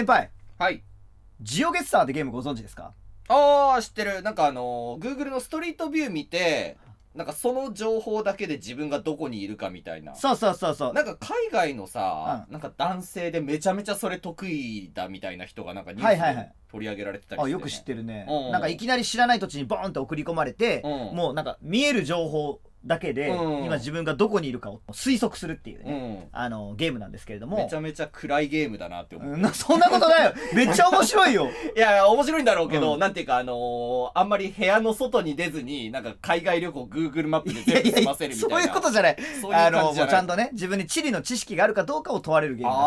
先輩はいジオゲッサーってゲームご存知ですかああ知ってるなんかあのグーグルのストリートビュー見てなんかその情報だけで自分がどこにいるかみたいなそうそうそうそうなんか海外のさ、うん、なんか男性でめちゃめちゃそれ得意だみたいな人がなんかニュースで取り上げられてたりして、ね、はいはいはい、あよく知ってるね、うんうん、なんかいきなり知らない土地にボーンと送り込まれて、うん、もうなんか見える情報だけで、うん今自分がどこにいるかを推測するっていうね、うんあのゲームなんですけれどもめちゃめちゃ暗いゲームだなって思う、うんそんなことないよめっちゃ面白いよ いや面白いんだろうけど、うんなんていうかあのーあんまり部屋の外に出ずになんか海外旅行 Google マップで全部済ませるみたいなそういうことじゃないそういうあの感もうちゃんとね自分に地理の知識があるかどうかを問われるゲームだか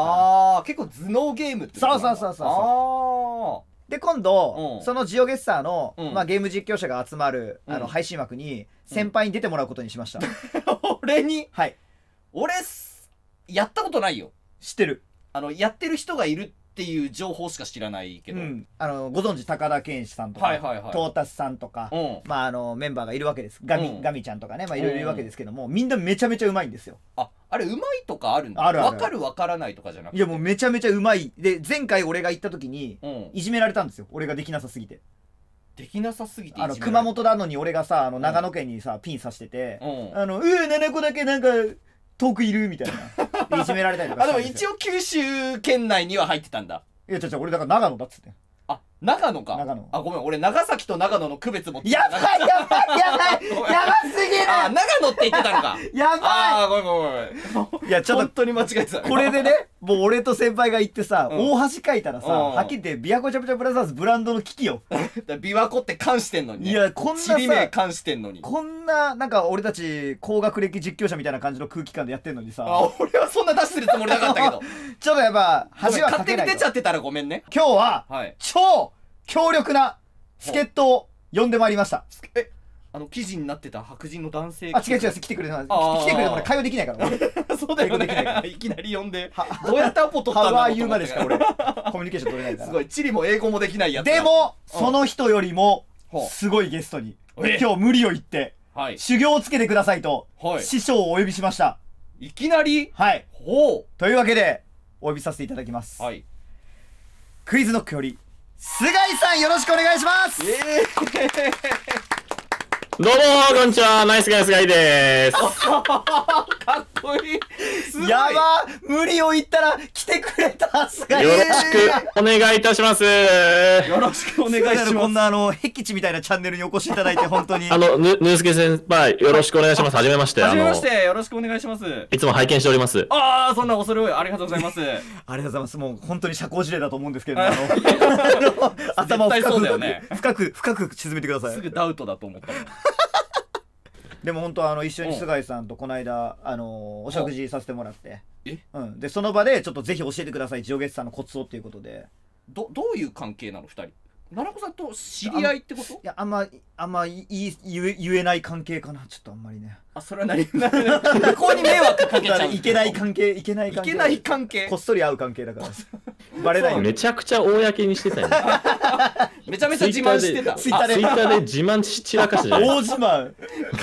あー結構頭脳ゲームってことなんだそうそうそうそうそうで今度、そのジオゲッサーの、うんまあ、ゲーム実況者が集まる、あの配信枠に先輩に出てもらうことにしました、俺にはい俺やったことないよ知ってるあのやってる人がいるっていう情報しか知らないけど、うん、あのご存知高田健志さんとか、はいはいはい、トータスさんとか、うん、まあ、あのメンバーがいるわけですガミうん、ガミちゃんとかね、まあ、いろいろいるわけですけども、みんなめちゃめちゃうまいんですよ。ああれうまいとかあるんだある分かる分からないとかじゃなくていやもうめちゃめちゃうまいで前回俺が行った時にいじめられたんですよ俺ができなさすぎて。できなさすぎてあの熊本なのに俺がさあの長野県にさ、ピンさしてて「あのうえ7個だけなんか遠くいる」みたいな。いじめられたりとかあでも一応九州県内には入ってたんだいや違う違う俺だから長野だっつってあ長野か長野あごめん俺長崎と長野の区別もやばいやばいやばいやばすぎるあ長野って言ってたのかやばいあごめんごめんごめんいやちょっと本当に間違えてたこれでねもう俺と先輩が行ってさ、うん大橋書いたらさ、うんはっきり言って、琵琶湖ちャプチャブラザーズブランドの危機よ。びわこ琵琶湖って関してんのに、ね。いや、こんな地さ、理名関してんのに。こんな、なんか俺たち、高学歴実況者みたいな感じの空気感でやってんのにさ、あ、俺はそんな出してるつもりなかったけど。ちょっとやっぱ、ごめ恥んは勝手に出ちゃってたらごめんね。今日は、はい。超強力な助っ人を呼んでまいりました。え、あの記事になってた白人の男性あ違う違う来てくれい来てくれた俺会話できないから そうだよねいきなり呼んでどうやってアポ取ったんだろうハワイ言うまでしか俺コミュニケーション取れないからすごい地理も英語もできないやつでもその人よりもすごいゲストに今日無理を言って、はい、修行をつけてくださいと、はい、師匠をお呼びしましたいきなりはいほうというわけでお呼びさせていただきます、はい、クイズノックより菅井さんよろしくお願いします、えーどうもこんにちはナイスガイスガイです かっこいいやば無理を言ったら来てくれたすがよろしくお願いいたしますよろしくお願いしますこんなあの僻地みたいなチャンネルにお越しいただいて本当に あのぬぬすけ先輩よろしくお願いしますはじめましてはじめましてよろしくお願いしますいつも拝見しておりますああそんな恐れ多いありがとうございますありがとうございますもう本当に社交辞令だと思うんですけれども 頭を深く、ね、深く深く沈めてくださいすぐダウトだと思ったでも本当あの一緒に菅井さんとこの間あのお食事させてもらってえうんでその場でちょっとぜひ教えてくださいジオゲッさんのコツをっていうことでどどういう関係なの2人奈々子さんと知り合いってこといやあんまあんまいい言え言えない関係かなちょっとあんまりねあそれは何 向こうに迷惑かけ ちゃういけない関係いけない関係いけない関係こっそり会う関係だからバレないめちゃくちゃ公にしてたよ、ね、めちゃめちゃ自慢してたツイッターでツイッターで自慢し散らかしじゃない大自慢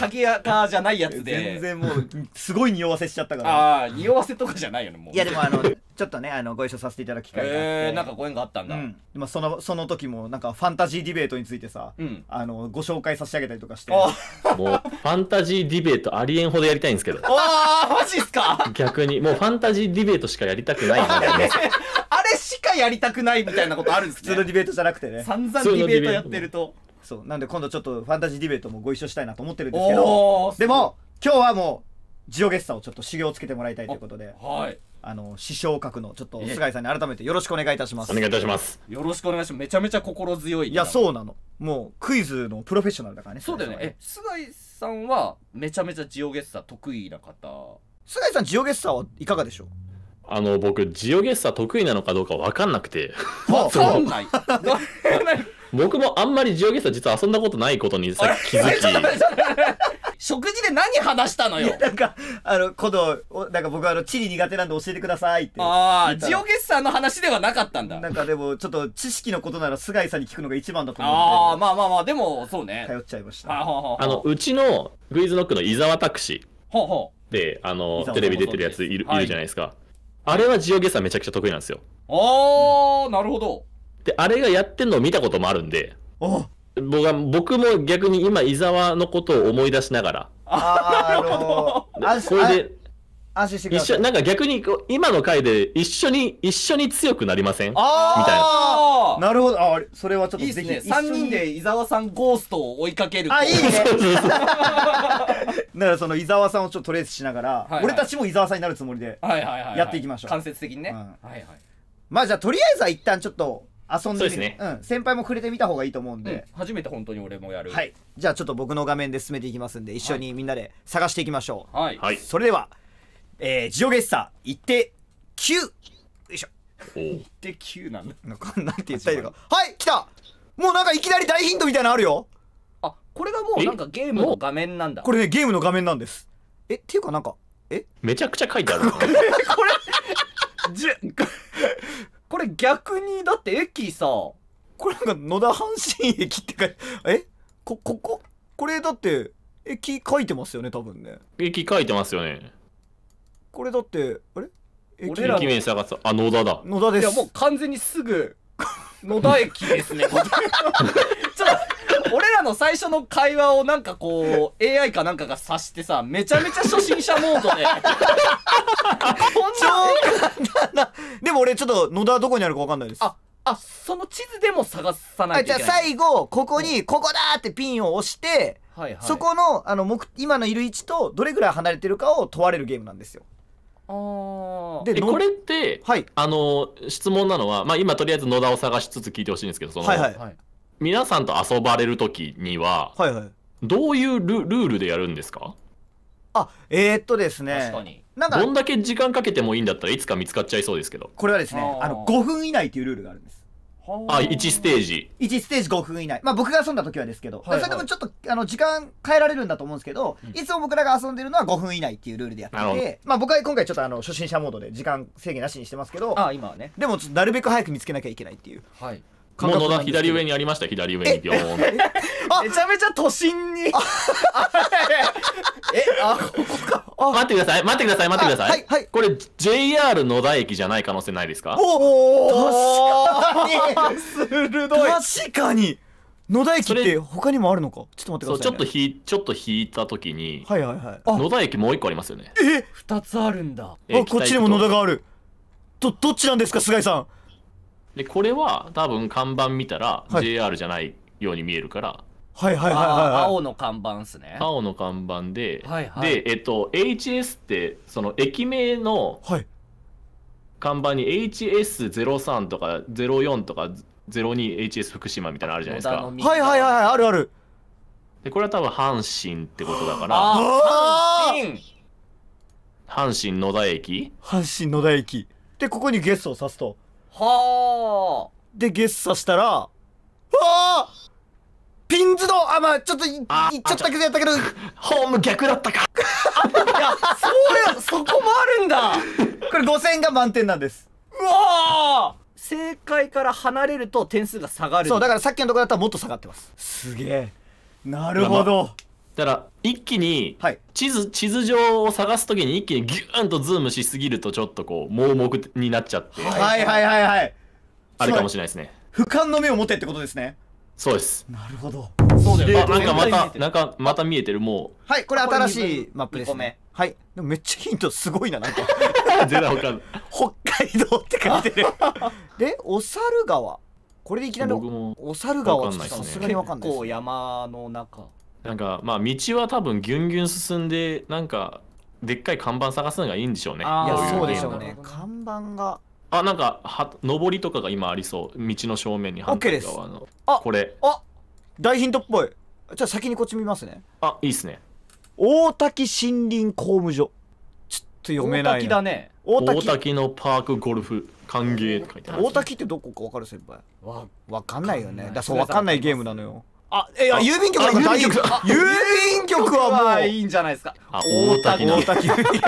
影かじゃないやつで全然もうすごい匂わせしちゃったからああ匂わせとかじゃないよねもういやでもあのちょっとねあのご一緒させていただく機会があって、えー、なんかご縁があったんだ、うん、そのその時もなんかファンタジーディベートについてさ、うん、あのご紹介差し上げたりとかしてもうファンタジーディベートありえんほどやりたいんですけどああマジっすか逆にもうファンタジーディベートしかやりたくないんだよね しかやりたくないみたいなことあるんです、ね、普通のディベートじゃなくてね散々ディベートやってるとそうなんで今度ちょっとファンタジーディベートもご一緒したいなと思ってるんですけどでも今日はもうジオゲッサをちょっと修行をつけてもらいたいということで、はい、あの師匠格のちょっと菅井さんに改めてよろしくお願いいたしますお願いいたしますよろしくお願いしますめちゃめちゃ心強いいやそうなのもうクイズのプロフェッショナルだからねそうだよね菅井さんはめちゃめちゃジオゲッサ得意な方菅井さんジオゲッサはいかがでしょうあの僕ジオゲッサ得意なのかどうか分かんなくて僕もあんまりジオゲッサ実は遊んだことないことにさっき気づき 食事で何話したのよなんかあの今度なんか僕あの地理苦手なんで教えてくださいってああジオゲッサーの話ではなかったんだなんかでもちょっと知識のことなら菅井さんに聞くのが一番だと思うああまあまあまあでもそうね頼っちゃいましたあのうちのグイズノックの伊沢拓司であのテレビ出てるやついるはい、いるじゃないですか、あれはジオゲさんめちゃくちゃ得意なんですよ。ああ、なるほど。で、あれがやってんのを見たこともあるんで、僕は、僕も逆に今、伊沢のことを思い出しながら、あー、なのー、あこれで、安心してください。一緒、なんか逆にこう、今の回で一緒に、一緒に強くなりませんみたいあな。なるほど。あ、それはちょっといいですね。3人で伊沢さんゴーストを追いかける。あ、いいね。だからその伊沢さんをちょっとトレースしながら、はいはい、俺たちも伊沢さんになるつもりで、やっていきましょう。間接的にね。うん、はいはい。まあじゃあとりあえずは一旦ちょっと、遊んでみね、うん、先輩も触れてみた方がいいと思うんで、うん、初めて本当に俺もやるはいじゃあちょっと僕の画面で進めていきますんで一緒にみんなで探していきましょうはいそれではえー、ジオゲッサー、一定9。よいしょ。一定9なんだ。なんて言ったいのか。はい、来たもうなんかいきなり大ヒントみたいなのあるよあ、これがもうなんかゲームの画面なんだ。これね、ゲームの画面なんです。え、っていうかなんか、えめちゃくちゃ書いてあるこれ、じこれ逆に、だって駅さ、これなんか野田阪神駅って書いて、えこ、こここれだって、駅書いてますよね、多分ね。駅書いてますよね。これだってあれ俺らの駅名探すあ野田だ野田でいやすもう完全にすぐ野田駅ですね ちょっと俺らの最初の会話をなんかこう AI かなんかが察してさめちゃめちゃ初心者モードでこんなでも俺ちょっと野田どこにあるかわかんないですああその地図でも探さないとじいゃあけない最後ここにここだってピンを押してはいはいそこのあの目今のいる位置とどれぐらい離れてるかを問われるゲームなんですよでこれって、はい、あの質問なのは、まあ、今とりあえず野田を探しつつ聞いてほしいんですけどその、はいはい、皆さんと遊ばれる時には、はいはい、どういうルールでやるんですかあえー、っとですねなんかどんだけ時間かけてもいいんだったらいつか見つかっちゃいそうですけどこれはですねあの5分以内というルールがあるんですあ、1ステージ。1ステージ5分以内。まあ僕が遊んだ時はですけど、はいはい、それでもちょっとあの時間変えられるんだと思うんですけど、うん、いつも僕らが遊んでるのは5分以内っていうルールでやってて、まあ僕は今回ちょっとあの初心者モードで時間制限なしにしてますけど、あ今はね。でもなるべく早く見つけなきゃいけないっていう。はい。もう野田左上にありました左上にビョーンめちゃめちゃ都心にえあここか待ってください待ってください待ってください、はいはい、これ JR 野田駅じゃない可能性ないですかおお確かに鋭い確かに野田駅って他にもあるのかちょっと待ってください、ね、ちょっとひちょっと引いた時に、はいはいはい、野田駅もう一個ありますよねえ二つあるんだあこっちにも野田があるどどっちなんですか菅井さんでこれは多分看板見たら JR じゃないように見えるから、はいはいはいはい青の看板っすね。青の看板で、はいはいでえっと HS ってその駅名のはい看板に HS03 とか04とか 02HS 福島みたいなのあるじゃないですかはいはいはいあるあるでこれは多分阪神ってことだから阪神野田駅阪神野田駅でここにゲストを指すとはあでゲッサしたらわあピンズのあまあちょっといっちゃったけどやったけどホーム逆だったかいやそれそこもあるんだこれ5000が満点なんですうわ正解から離れると点数が下がるそうだからさっきのところだったらもっと下がってますすげえなるほど、まあだから一気に地図、はい、地図上を探すときに一気にギューンとズームしすぎるとちょっとこう盲目になっちゃってはいはいはいはいあれかもしれないですね俯瞰の目を持てってことですねそうですなるほどそうだよ、まなんかまたなんかまた見えてるもうはいこれ新しいマップですねはいでもめっちゃヒントすごいななんか 全然分かんない北海道って書いてる でお猿川これでいきなりお猿川ってさすがに分かんない、ね、結構山の中なんかまあ道は多分ギュンギュン進んでなんかでっかい看板探すのがいいんでしょうねいやそうでしょうね看板があなんかは上りとかが今ありそう道の正面に反対側のあこれあ大ヒントっぽいじゃあ先にこっち見ますねあいいっすね大滝森林公務所ちょっと読めない、大滝だね大滝のパークゴルフ歓迎って書いてある大滝ってどこか分かる先輩わわかんないよねだそう分かんないゲームなのよあ、え、郵便局なんか大郵便局はもう。いいんじゃないですか。大滝大滝。大滝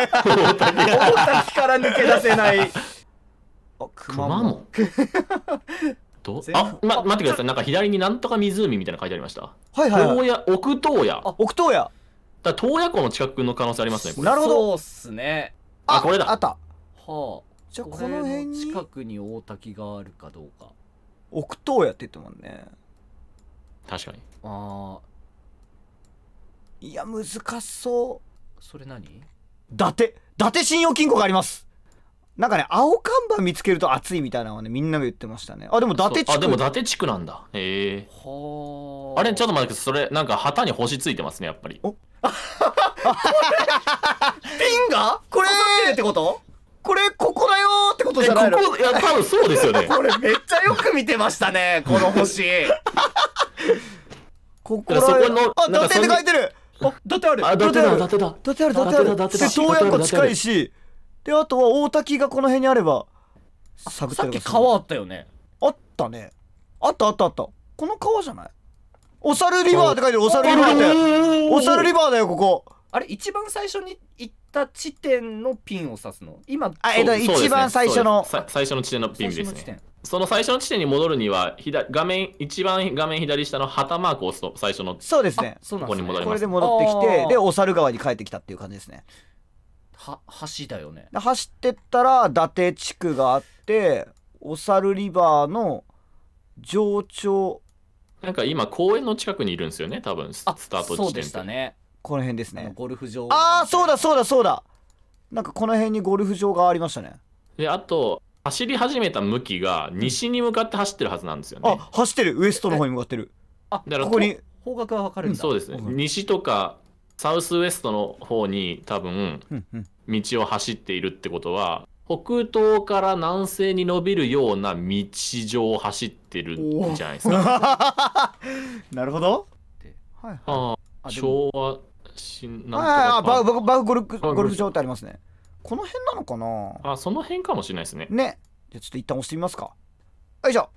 から抜け出せない。あ、熊も。どあ、ま、待ってください。なんか左になんとか湖みたいな書いてありました。はいはい、はい。奥東屋。あ、奥東屋。だ東屋湖の近くの可能性ありますね、これ。なるほど。そうっすね。あ、これだ。あった。はあ。じゃあこの辺に。近くに大滝があるかどうか。奥東屋って言ってもんね。確かにああいや難しそうそれ何伊達伊達信用金庫がありますなんかね青看板見つけると熱いみたいなのはねみんなが言ってましたねあでも伊達地区あでも伊達地区なんだへえはあれちょっと待ってそれなんか旗に星ついてますねやっぱりおピンがこれってことこれここだよってことじゃないのここいや多分そうですよね これめっちゃよく見てましたねこの星ここらそあだてって書いてるあだてあるあだてだだてだだてあるだてあるで洞爺湖近いしであとは大滝がこの辺にあれば探ってさっき川あったよねあったねあったあったあったこの川じゃないお猿リバーって書いてるお猿リバーってお猿リバーだよここあれ一番最初に行った地点のピンを指すの今あえっと一番最初の最初の地点のピンですねその最初の地点に戻るには左画面一番画面左下の旗マークを押すと最初のそうですねここに戻ります、ね、これで戻ってきてでお猿川に帰ってきたっていう感じですねは走だよね走ってったら伊達地区があってお猿リバーの上長なんか今公園の近くにいるんですよね多分スタート地点そうでしたねこの辺ですねゴルフ場ああそうだそうだそうだなんかこの辺にゴルフ場がありましたねであと走り始めた向きが西に向かって走ってるはずなんですよね。あ走ってるウエストの方に向かってる。あだからここに方角は分かるんだ、そうですね、西とかサウスウエストの方に多分道を走っているってことは北東から南西に伸びるような道上を走ってるんじゃないですか。なるほど。はいはい、ああ昭和新なんとかあバウゴルフ場ってありますね。この辺なのかなあその辺かもしれないですねねじゃちょっと一旦押してみますかよいしょ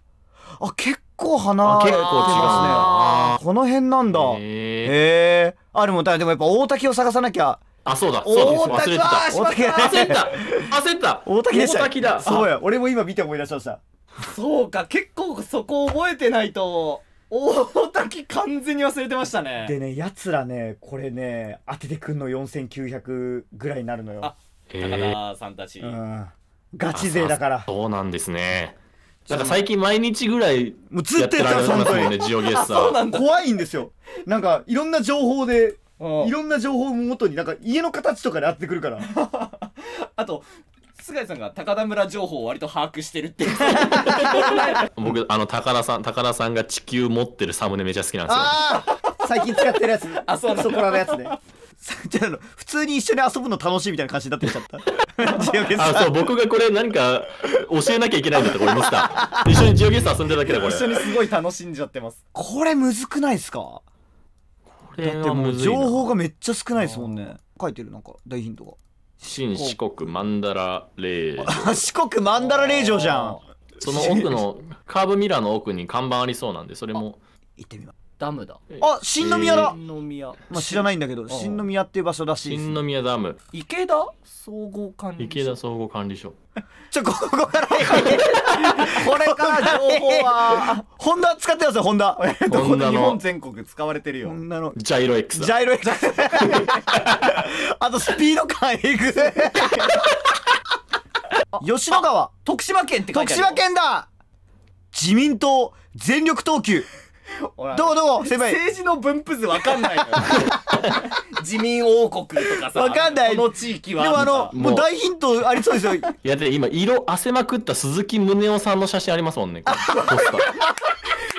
あ結構離れてますねこの辺なんだへえあでもでもやっぱ大滝を探さなきゃあそうだそうだ忘れてた忘れ焦った焦った大滝でした大滝だそうや俺も今見て思い出しましたそうか結構そこ覚えてないと大滝完全に忘れてましたねでねやつらねこれね当ててくんの4900ぐらいになるのよ高田さんたち、えー、ガチ勢だからそうなんですねなんか最近毎日ぐらいもっとやっますもんねジオゲッサー怖いんですよなんかいろんな情報でいろんな情報をもとになんか家の形とかで合ってくるから あと菅井さんが高田村情報を割と把握してるって 僕あの高田さん高田さんが地球持ってるサムネめちゃ好きなんですよ最近使ってるやつあそうそこらのやつね普通に一緒に遊ぶの楽しいみたいな感じになってきちゃった あそう僕がこれ何か教えなきゃいけないんだっていまミス 一緒にジオゲスト遊んでるだけだこれ一緒にすごい楽しんじゃってますこれむずくないですかこれもう情報がめっちゃ少ないですもんね書いてるなんか大ヒントが新四国マンダラ令状四国マンダラ令状じゃんその奥のカーブミラーの奥に看板ありそうなんでそれも行ってみますダムだあ新宮だ、新宮、まあ、知らないんだけど新宮っていう場所らしい新宮ダム池田総合管理池田総合管理所 ちょここから これから情報はホンダ使ってますよホンダホンダ日本全国使われてるよホンダのジャイロ X ジャイロ X あとスピード感 X 吉野川徳島県って書いてある徳島県だ自民党全力投球どうどう狭い政治の分布図わかんないのよ 自民王国とかさわかんないこの地域はでもあのもう大ヒントありそうですよいやで今色汗まくった鈴木宗男さんの写真ありますもんね ポスター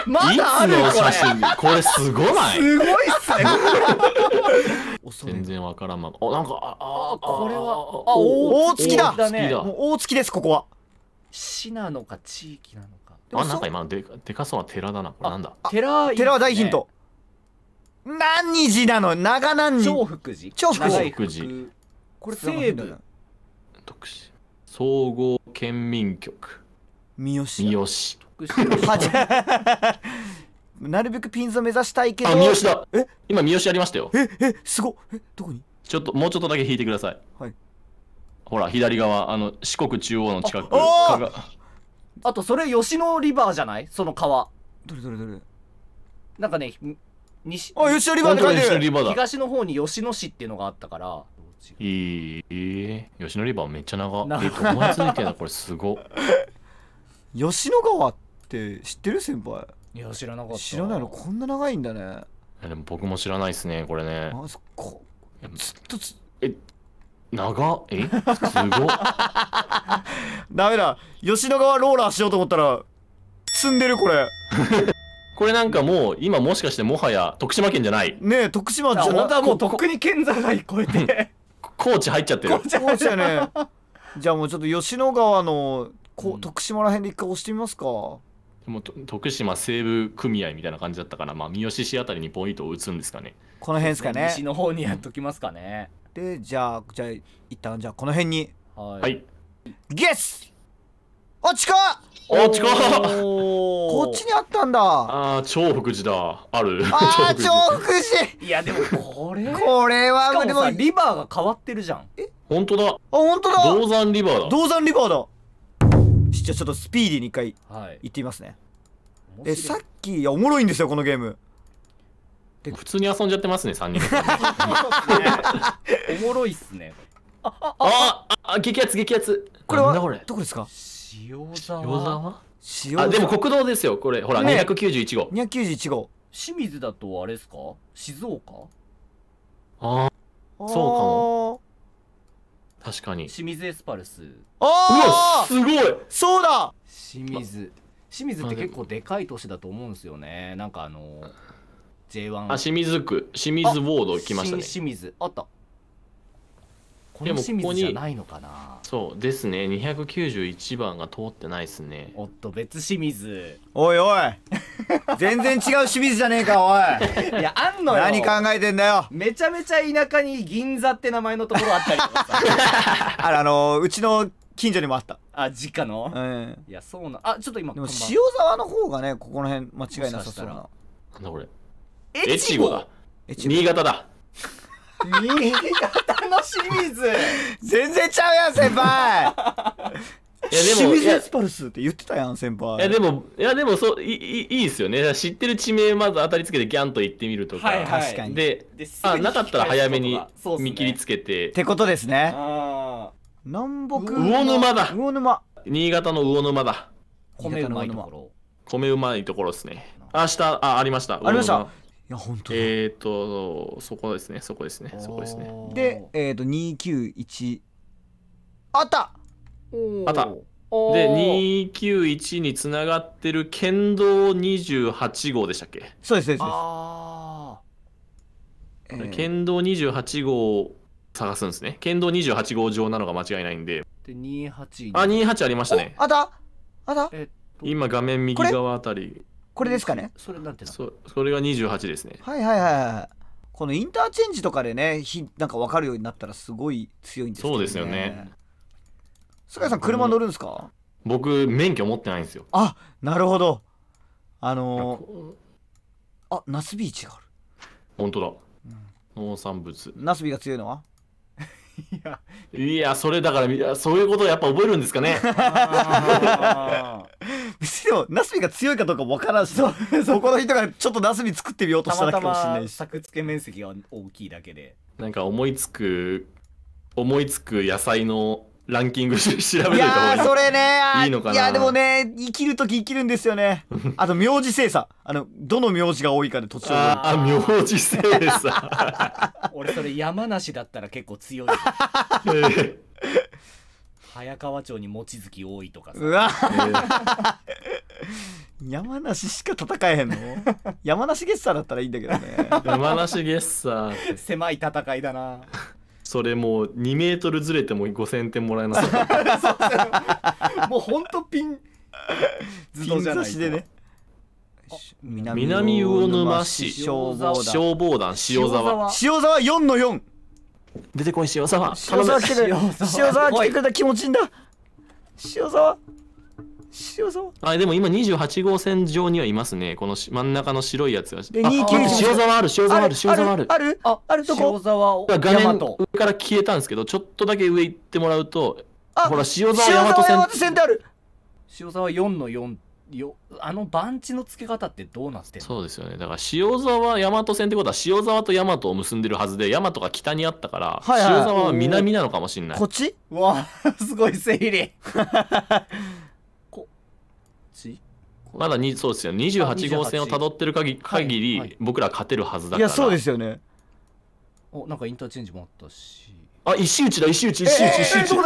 まだあるの写真これすごないすごいっすね 全然わからんまあなんかああこれはあ大大月だ大月ですここは市なのか地域なのかあ、なんか今のででかそうな寺だな。これなんだ寺、ね、寺は大ヒント。何時なの長何時長福寺。長福寺。これ西部。徳島。総合県民局。三好。三好。なるべくピンズを目指したいけど。あ、三好だ。え今三好ありましたよ。え、え、すごえ、どこにちょっと、もうちょっとだけ引いてください。はい。ほら、左側、あの、四国中央の近く。ああとそれ吉野リバーじゃないその川どれどれどれなんかね西あ吉野リバーって書いてる東の方に吉野市っていうのがあったからいい、えー、吉野リバーめっちゃ長え友達みたいなこれすご吉野川って知ってる先輩いや知らなかった知らないのこんな長いんだねでも僕も知らないですねこれねあそこずっとずっ長っえ すごっダメだ吉野川ローラーしようと思ったら積んでるこれ これなんかもう今もしかしてもはや徳島県じゃないねえ徳島じゃ本当もうとっくに県境越えて 高知入っちゃってる高知やねじゃあもうちょっと吉野川のこ、う徳島ら辺で一回押してみますかも徳島西部組合みたいな感じだったから、まあ、三好市あたりにポイントを打つんですかねこの辺ですかね西の方にやっときますかね、うんでじゃあじゃあ一旦じゃあこの辺にはいゲス落ちかおちか こっちにあったんだああ長福寺だあるああ長 福寺いやでもこれこれはでもリバーが変わってるじゃんえ本当だあ本当だ銅山リバーだ銅山リバーだじゃあちょっとスピーディーに一回行ってみますね、はい、えさっきいやおもろいんですよこのゲームで普通に遊んじゃってますね、3人。おもろいっすね。あ、あ、あ、あ、激アツ、激アツ。これは、これどこですか塩沢。塩沢塩あ、でも国道ですよ、これ。ほら、ね、291号。291号。清水だとあれですか静岡ああ、そうかも。確かに。清水エスパルス。ああすごいそうだ清水。清水って結構でかい都市だと思うんですよね。なんかあのーあ清水区清水ウォード来ましたね清水あったこの清水じゃないのかなそうですね291番が通ってないですねおっと別清水おいおい 全然違う清水じゃねえかおい いやあんのよ何考えてんだよめちゃめちゃ田舎に銀座って名前のところあったりとかさあら あのうちの近所にもあったあ実家の、うん、いやそうなあちょっと今でも塩沢の方がねここの辺間違いなさそうななんだこれ越後だ新潟だ新潟の清水全然ちゃうやん先輩いやでも清水エスパルスって言ってたやん先輩いやでもいやでもそういいいいですよね知ってる地名まず当たりつけてギャンと言ってみるとか、はい確かにであなかったら早めに見切りつけて、ね、ってことですね南北魚沼だ魚沼新潟の魚沼だ米うまいところ米うまいところですね明日あありましたありましたや本当えっ、ー、とそこですねそこですねそこですねでえっ、ー、と291あったあったで291につながってる県道28号でしたっけそうですそうですあ、えー、県道28号探すんですね県道28号上なのが間違いないんでで28あ28ありましたねあったあった今画面右側あたりこれですかねそれなんてそそれが28ですねはいはいはいこのインターチェンジとかでねひなんか分かるようになったらすごい強いんですけね、そうですよね菅井さん車乗るんですか僕免許持ってないんですよあなるほどあのー、あナスビーチがある本当だ、うん、農産物ナスビが強いのはいや、いやそれだから、そういうことをやっぱ覚えるんですかね。むしろ、ナスビが強いかどうかわからんし、そこの人がちょっとナスビ作ってみようとしただけかもしれないし。たまたま作付け面積が大きいだけで。なんか思いつく、思いつく野菜のランキング調べるといたいやそれねいいのかないやでもね生きる時生きるんですよねあと名字精査あのどの名字が多いかで土地をあ名字精査 俺それ山梨だったら結構強い、早川町に望月多いとかさ山梨しか戦えへんの山梨ゲッサーだったらいいんだけどね山梨ゲッサー狭い戦いだなそれもう2メートルずれても5000点もらえなさ もうほんとピンしでね南魚沼市消防団塩沢塩沢4の4出てこい塩沢塩沢来てくれた気持ちいいんだ塩沢塩沢あでも今28号線上にはいますねこの真ん中の白いやつがで29塩沢ある塩沢ある塩沢あるあるああるとこ塩沢を画面上から消えたんですけどちょっとだけ上行ってもらうとほら塩沢大和線ってある塩沢4の4よあの番地の付け方ってどうなってそうですよねだから塩沢大和線ってことは塩沢と大和を結んでるはずで大和が北にあったから、はいはい、塩沢は南なのかもしれないこっちわあすごい整理まだそうですよ28号線をたどってる限り、限り、はいはい、僕ら勝てるはずだからいやそうですよねおなんかインターチェンジもあったしあ石打ちだ石打ち石打ち石打ち、えー、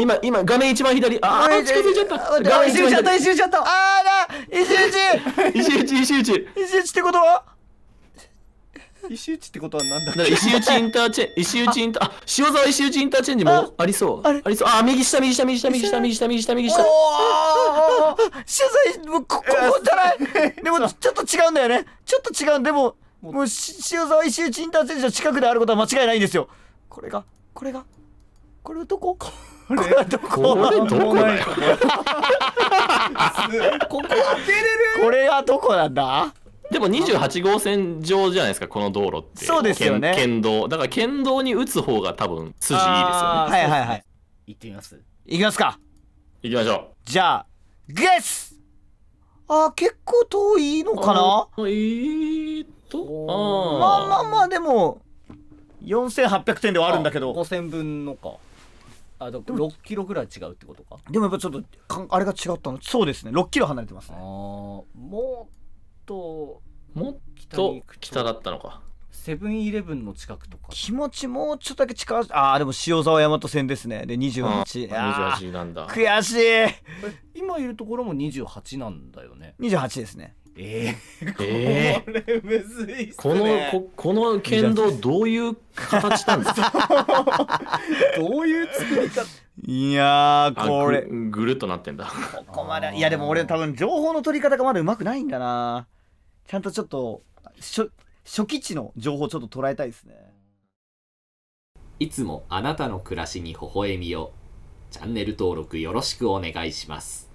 今今画面一番左ああ近づいちゃった画面一番左石打ちあった石打ちあーだ石打ち 石打ち石打ち石打ちってことは石打ちってことはなんだだ石打ちインターチェン石打ちインターあ塩沢石打ちインターチェンジもありそうありそうあ右下右下右下右下右下右下右下お塩沢ここじゃないでもちょっと違うんだよねちょっと違うんでももう塩沢石打ちインターチェンジの近くであることは間違いないんですよこれがこれがこれどここれはどここれどこだよここ当てれるこれはどこなんだでも28号線上じゃないですかこの道路ってそうですよね県道だから県道に打つ方が多分筋いいですよねはいはいはい行ってみます行きますか行きましょうじゃあゲスあ結構遠いのかなえー、っとまあまあまあでも4800点ではあるんだけど5000分のかあでも6キロぐらい違うってことかでもやっぱちょっとあれが違ったのそうですね6キロ離れてますねああもうともっと北だったのかセブンイレブンの近くとか気持ちもうちょっとだけ近ああでも塩沢大和線ですねで28ああ28なんだ悔しい今いるところも28なんだよね28ですねえー、え これむずいっすねこのここの剣道どういう形なんですか どういう作り方いやこれぐるっとなってんだここまでいやでも俺多分情報の取り方がまだうまくないんだなちゃんとちょっと初期値の情報ちょっと捉えたいですねいつもあなたの暮らしに微笑みをチャンネル登録よろしくお願いします